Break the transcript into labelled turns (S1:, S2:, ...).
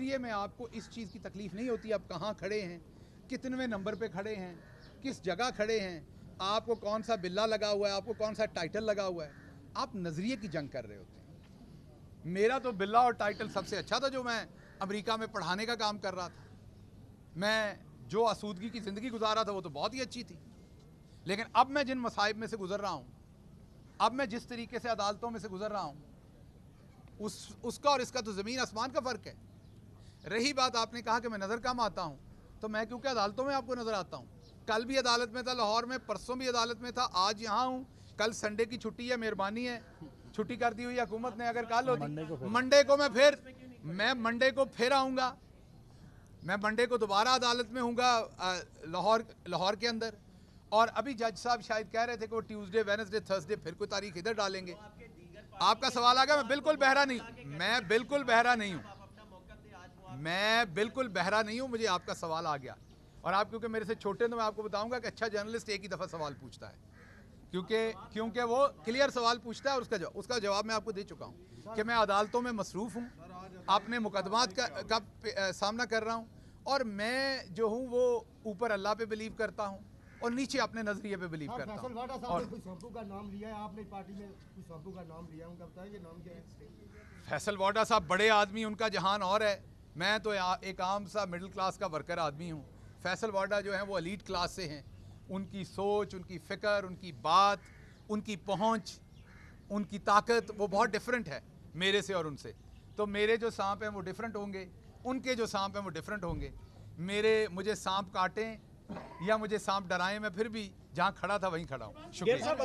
S1: एरिए में आपको इस चीज़ की तकलीफ नहीं होती आप कहाँ खड़े हैं कितने नंबर पे खड़े हैं किस जगह खड़े हैं आपको कौन सा बिल्ला लगा हुआ है आपको कौन सा टाइटल लगा हुआ है आप नज़रिए की जंग कर रहे होते हैं मेरा तो बिल्ला और टाइटल सबसे अच्छा था जो मैं अमेरिका में पढ़ाने का काम कर रहा था मैं जो आसूदगी की ज़िंदगी गुजारा था वो तो बहुत ही अच्छी थी लेकिन अब मैं जिन मसाइब में से गुज़र रहा हूँ अब मैं जिस तरीके से अदालतों में से गुज़र रहा हूँ उस उसका और इसका तो ज़मीन आसमान का फ़र्क है रही बात आपने कहा कि मैं नज़र कम आता हूँ तो मैं क्योंकि अदालतों में आपको नज़र आता हूँ कल भी अदालत में था लाहौर में परसों भी अदालत में था आज यहाँ हूँ कल संडे की छुट्टी है मेहरबानी है छुट्टी कर दी हुई हुकूमत ने अगर कल होती मंडे को मैं फिर मैं मंडे को फिर आऊँगा मैं मंडे को दोबारा अदालत में हूँगा लाहौर लाहौर के अंदर और अभी जज साहब शायद कह रहे थे कि वो ट्यूसडे वेनसडे थर्सडे फिर कोई तारीख इधर डालेंगे आपका सवाल आ गया मैं बिल्कुल बहरा नहीं मैं बिल्कुल बहरा नहीं हूँ मैं बिल्कुल बहरा नहीं हूँ मुझे आपका सवाल आ गया और आप क्योंकि मेरे से छोटे तो मैं आपको बताऊंगा कि अच्छा जर्नलिस्ट एक ही दफ़ा सवाल पूछता है क्योंकि क्योंकि वो क्लियर सवाल पूछता है और उसका जवाब उसका जवाब मैं आपको दे चुका हूँ कि मैं अदालतों में मसरूफ़ हूँ अपने मुकदमात का, का सामना कर रहा हूँ और मैं जो हूँ वो ऊपर अल्लाह पे बिलीव करता हूँ और नीचे अपने नजरिए पे बिलीव हाँ, करता हूँ और फैसल वाडा साहब बड़े आदमी उनका जहान और है मैं तो एक आम सा मिडिल क्लास का वर्कर आदमी हूँ फैसल वाडा जो है वो अलीट क्लास से हैं उनकी सोच उनकी फ़िक्र उनकी बात उनकी पहुँच उनकी ताकत वो बहुत डिफरेंट है मेरे से और उनसे तो मेरे जो सांप हैं वो डिफरेंट होंगे उनके जो सांप हैं वो डिफरेंट होंगे मेरे मुझे सांप काटें या मुझे सांप डराएं मैं फिर भी जहाँ खड़ा था वहीं खड़ा हूँ शुक्रिया